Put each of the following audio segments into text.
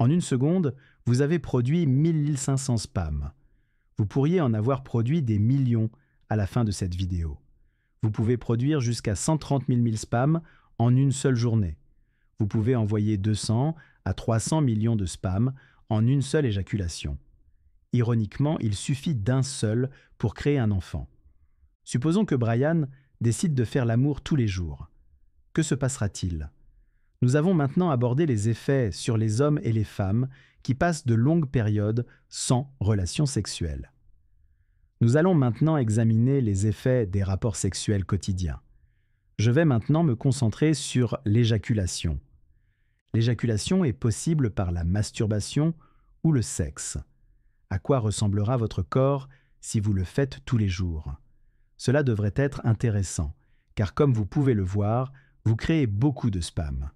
En une seconde, vous avez produit 1500 spams. Vous pourriez en avoir produit des millions à la fin de cette vidéo. Vous pouvez produire jusqu'à 130 000, 000 spams en une seule journée. Vous pouvez envoyer 200 à 300 millions de spams en une seule éjaculation. Ironiquement, il suffit d'un seul pour créer un enfant. Supposons que Brian décide de faire l'amour tous les jours. Que se passera-t-il nous avons maintenant abordé les effets sur les hommes et les femmes qui passent de longues périodes sans relations sexuelles. Nous allons maintenant examiner les effets des rapports sexuels quotidiens. Je vais maintenant me concentrer sur l'éjaculation. L'éjaculation est possible par la masturbation ou le sexe. À quoi ressemblera votre corps si vous le faites tous les jours Cela devrait être intéressant, car comme vous pouvez le voir, vous créez beaucoup de spam.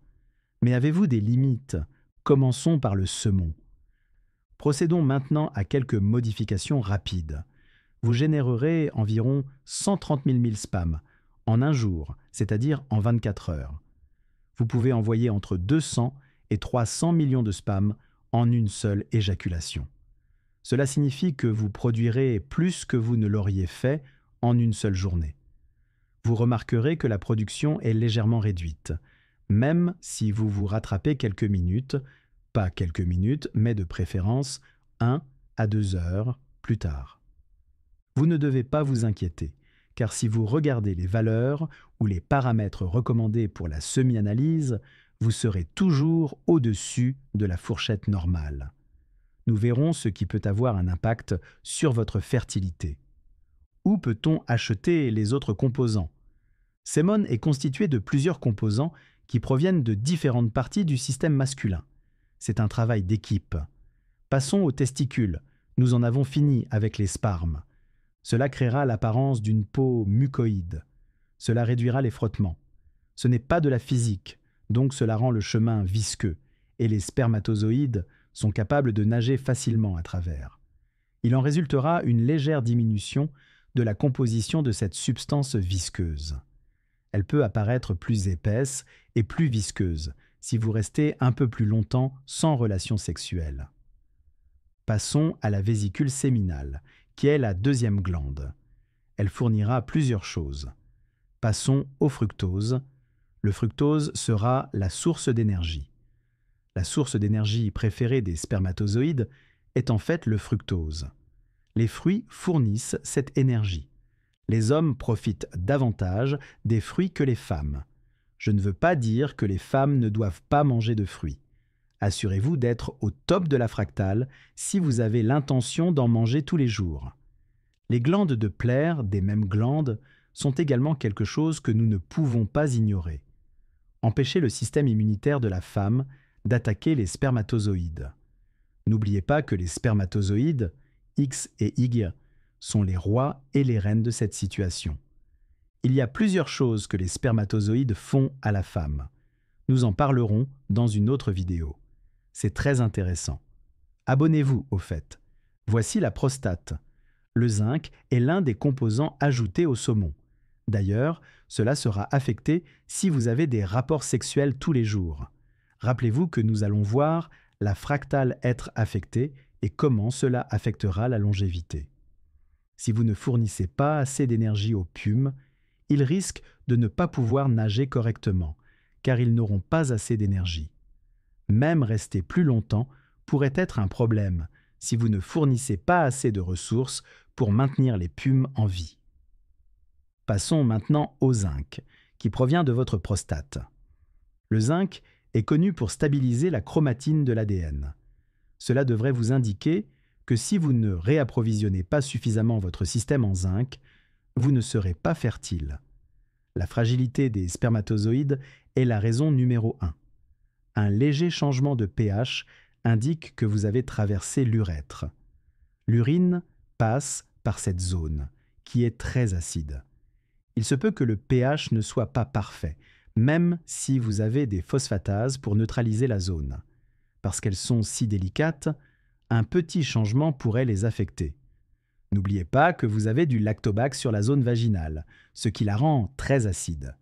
Mais avez-vous des limites Commençons par le semon. Procédons maintenant à quelques modifications rapides. Vous générerez environ 130 000 000 spams en un jour, c'est-à-dire en 24 heures. Vous pouvez envoyer entre 200 et 300 millions de spams en une seule éjaculation. Cela signifie que vous produirez plus que vous ne l'auriez fait en une seule journée. Vous remarquerez que la production est légèrement réduite – même si vous vous rattrapez quelques minutes, pas quelques minutes, mais de préférence 1 à 2 heures plus tard. Vous ne devez pas vous inquiéter, car si vous regardez les valeurs ou les paramètres recommandés pour la semi-analyse, vous serez toujours au-dessus de la fourchette normale. Nous verrons ce qui peut avoir un impact sur votre fertilité. Où peut-on acheter les autres composants Sémone est constitué de plusieurs composants qui proviennent de différentes parties du système masculin. C'est un travail d'équipe. Passons aux testicules. Nous en avons fini avec les sparmes. Cela créera l'apparence d'une peau mucoïde. Cela réduira les frottements. Ce n'est pas de la physique, donc cela rend le chemin visqueux, et les spermatozoïdes sont capables de nager facilement à travers. Il en résultera une légère diminution de la composition de cette substance visqueuse elle peut apparaître plus épaisse et plus visqueuse si vous restez un peu plus longtemps sans relation sexuelle. Passons à la vésicule séminale, qui est la deuxième glande. Elle fournira plusieurs choses. Passons au fructose. Le fructose sera la source d'énergie. La source d'énergie préférée des spermatozoïdes est en fait le fructose. Les fruits fournissent cette énergie les hommes profitent davantage des fruits que les femmes. Je ne veux pas dire que les femmes ne doivent pas manger de fruits. Assurez-vous d'être au top de la fractale si vous avez l'intention d'en manger tous les jours. Les glandes de plaire, des mêmes glandes, sont également quelque chose que nous ne pouvons pas ignorer. Empêchez le système immunitaire de la femme d'attaquer les spermatozoïdes. N'oubliez pas que les spermatozoïdes, X et Y, sont les rois et les reines de cette situation. Il y a plusieurs choses que les spermatozoïdes font à la femme. Nous en parlerons dans une autre vidéo. C'est très intéressant. Abonnez-vous au fait. Voici la prostate. Le zinc est l'un des composants ajoutés au saumon. D'ailleurs, cela sera affecté si vous avez des rapports sexuels tous les jours. Rappelez-vous que nous allons voir la fractale être affectée et comment cela affectera la longévité. Si vous ne fournissez pas assez d'énergie aux pumes, ils risquent de ne pas pouvoir nager correctement, car ils n'auront pas assez d'énergie. Même rester plus longtemps pourrait être un problème si vous ne fournissez pas assez de ressources pour maintenir les pumes en vie. Passons maintenant au zinc, qui provient de votre prostate. Le zinc est connu pour stabiliser la chromatine de l'ADN. Cela devrait vous indiquer que si vous ne réapprovisionnez pas suffisamment votre système en zinc, vous ne serez pas fertile. La fragilité des spermatozoïdes est la raison numéro 1. Un léger changement de pH indique que vous avez traversé l'urètre. L'urine passe par cette zone, qui est très acide. Il se peut que le pH ne soit pas parfait, même si vous avez des phosphatases pour neutraliser la zone. Parce qu'elles sont si délicates, un petit changement pourrait les affecter. N'oubliez pas que vous avez du lactobac sur la zone vaginale, ce qui la rend très acide.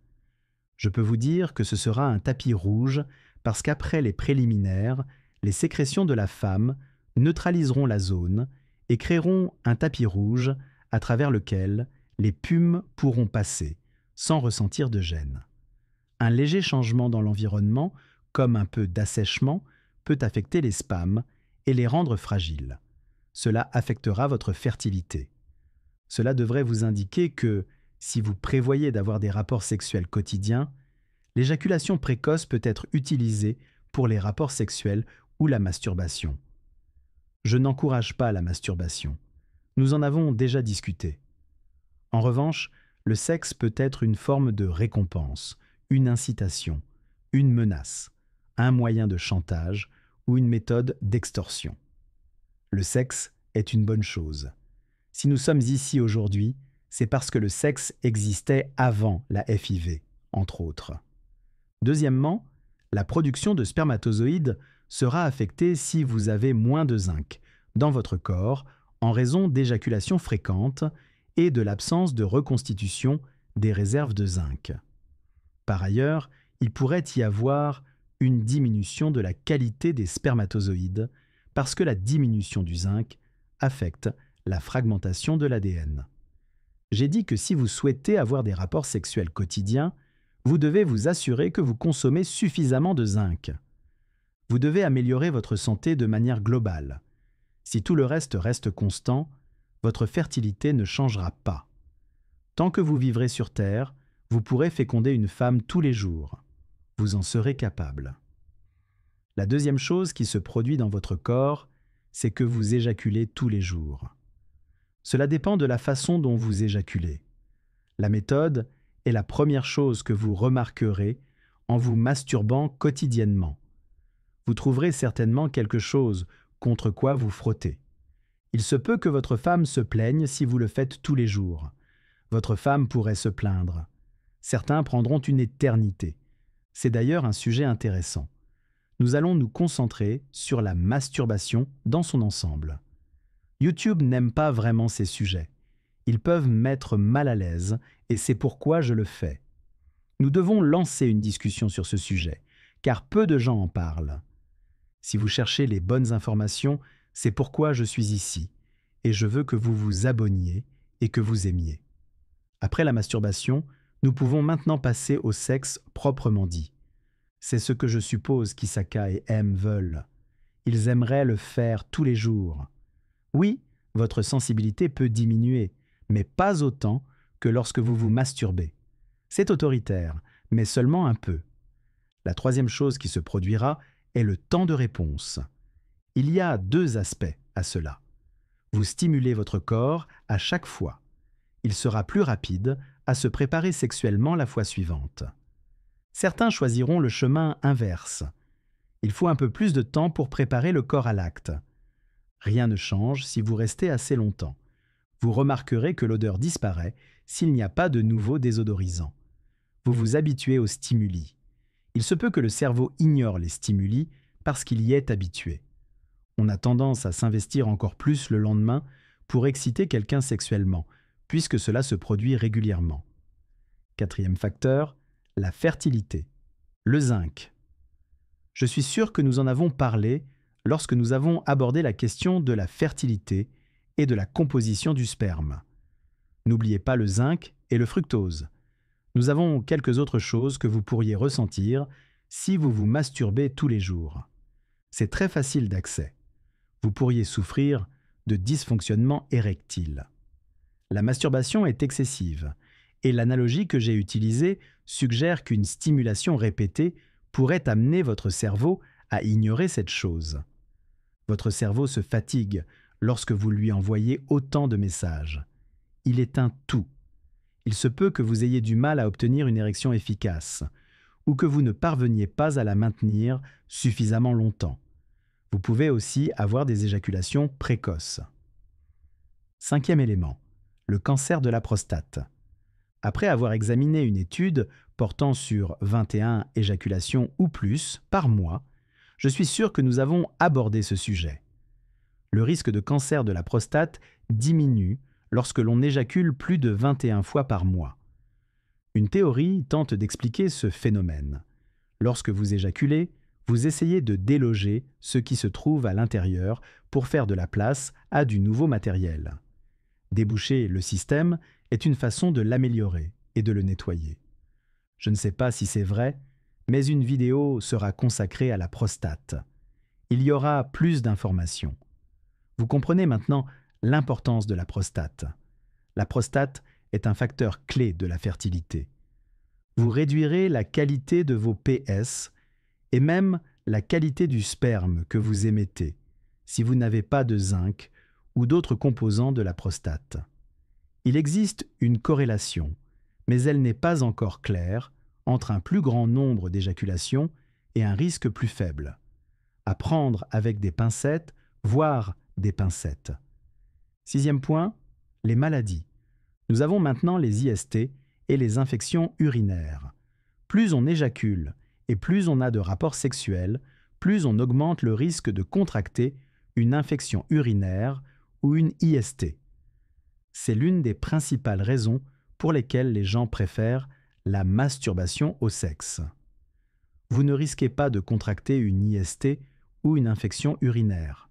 Je peux vous dire que ce sera un tapis rouge parce qu'après les préliminaires, les sécrétions de la femme neutraliseront la zone et créeront un tapis rouge à travers lequel les pumes pourront passer sans ressentir de gêne. Un léger changement dans l'environnement, comme un peu d'assèchement, peut affecter les spams et les rendre fragiles. Cela affectera votre fertilité. Cela devrait vous indiquer que, si vous prévoyez d'avoir des rapports sexuels quotidiens, l'éjaculation précoce peut être utilisée pour les rapports sexuels ou la masturbation. Je n'encourage pas la masturbation. Nous en avons déjà discuté. En revanche, le sexe peut être une forme de récompense, une incitation, une menace, un moyen de chantage, ou une méthode d'extorsion. Le sexe est une bonne chose. Si nous sommes ici aujourd'hui, c'est parce que le sexe existait avant la FIV, entre autres. Deuxièmement, la production de spermatozoïdes sera affectée si vous avez moins de zinc dans votre corps en raison d'éjaculations fréquentes et de l'absence de reconstitution des réserves de zinc. Par ailleurs, il pourrait y avoir une diminution de la qualité des spermatozoïdes, parce que la diminution du zinc affecte la fragmentation de l'ADN. J'ai dit que si vous souhaitez avoir des rapports sexuels quotidiens, vous devez vous assurer que vous consommez suffisamment de zinc. Vous devez améliorer votre santé de manière globale. Si tout le reste reste constant, votre fertilité ne changera pas. Tant que vous vivrez sur Terre, vous pourrez féconder une femme tous les jours vous en serez capable. La deuxième chose qui se produit dans votre corps, c'est que vous éjaculez tous les jours. Cela dépend de la façon dont vous éjaculez. La méthode est la première chose que vous remarquerez en vous masturbant quotidiennement. Vous trouverez certainement quelque chose contre quoi vous frottez. Il se peut que votre femme se plaigne si vous le faites tous les jours. Votre femme pourrait se plaindre. Certains prendront une éternité. C'est d'ailleurs un sujet intéressant. Nous allons nous concentrer sur la masturbation dans son ensemble. YouTube n'aime pas vraiment ces sujets. Ils peuvent mettre mal à l'aise et c'est pourquoi je le fais. Nous devons lancer une discussion sur ce sujet, car peu de gens en parlent. Si vous cherchez les bonnes informations, c'est pourquoi je suis ici, et je veux que vous vous abonniez et que vous aimiez. Après la masturbation, nous pouvons maintenant passer au sexe proprement dit. C'est ce que je suppose qu'Isaka et M veulent. Ils aimeraient le faire tous les jours. Oui, votre sensibilité peut diminuer, mais pas autant que lorsque vous vous masturbez. C'est autoritaire, mais seulement un peu. La troisième chose qui se produira est le temps de réponse. Il y a deux aspects à cela. Vous stimulez votre corps à chaque fois. Il sera plus rapide à se préparer sexuellement la fois suivante. Certains choisiront le chemin inverse. Il faut un peu plus de temps pour préparer le corps à l'acte. Rien ne change si vous restez assez longtemps. Vous remarquerez que l'odeur disparaît s'il n'y a pas de nouveau désodorisant. Vous vous habituez aux stimuli. Il se peut que le cerveau ignore les stimuli parce qu'il y est habitué. On a tendance à s'investir encore plus le lendemain pour exciter quelqu'un sexuellement – puisque cela se produit régulièrement. Quatrième facteur, la fertilité. Le zinc. Je suis sûr que nous en avons parlé lorsque nous avons abordé la question de la fertilité et de la composition du sperme. N'oubliez pas le zinc et le fructose. Nous avons quelques autres choses que vous pourriez ressentir si vous vous masturbez tous les jours. C'est très facile d'accès. Vous pourriez souffrir de dysfonctionnement érectile la masturbation est excessive, et l'analogie que j'ai utilisée suggère qu'une stimulation répétée pourrait amener votre cerveau à ignorer cette chose. Votre cerveau se fatigue lorsque vous lui envoyez autant de messages. Il est un tout. Il se peut que vous ayez du mal à obtenir une érection efficace, ou que vous ne parveniez pas à la maintenir suffisamment longtemps. Vous pouvez aussi avoir des éjaculations précoces. Cinquième élément le cancer de la prostate. Après avoir examiné une étude portant sur 21 éjaculations ou plus par mois, je suis sûr que nous avons abordé ce sujet. Le risque de cancer de la prostate diminue lorsque l'on éjacule plus de 21 fois par mois. Une théorie tente d'expliquer ce phénomène. Lorsque vous éjaculez, vous essayez de déloger ce qui se trouve à l'intérieur pour faire de la place à du nouveau matériel. Déboucher le système est une façon de l'améliorer et de le nettoyer. Je ne sais pas si c'est vrai, mais une vidéo sera consacrée à la prostate. Il y aura plus d'informations. Vous comprenez maintenant l'importance de la prostate. La prostate est un facteur clé de la fertilité. Vous réduirez la qualité de vos PS et même la qualité du sperme que vous émettez si vous n'avez pas de zinc ou d'autres composants de la prostate. Il existe une corrélation, mais elle n'est pas encore claire, entre un plus grand nombre d'éjaculations et un risque plus faible. À prendre avec des pincettes, voire des pincettes. Sixième point, les maladies. Nous avons maintenant les IST et les infections urinaires. Plus on éjacule et plus on a de rapports sexuels, plus on augmente le risque de contracter une infection urinaire ou une IST. C'est l'une des principales raisons pour lesquelles les gens préfèrent la masturbation au sexe. Vous ne risquez pas de contracter une IST ou une infection urinaire.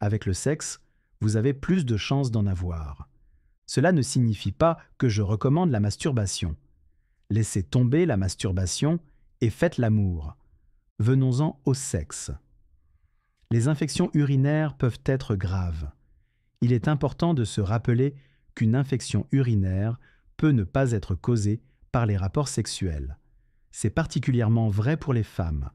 Avec le sexe, vous avez plus de chances d'en avoir. Cela ne signifie pas que je recommande la masturbation. Laissez tomber la masturbation et faites l'amour. Venons-en au sexe. Les infections urinaires peuvent être graves il est important de se rappeler qu'une infection urinaire peut ne pas être causée par les rapports sexuels. C'est particulièrement vrai pour les femmes.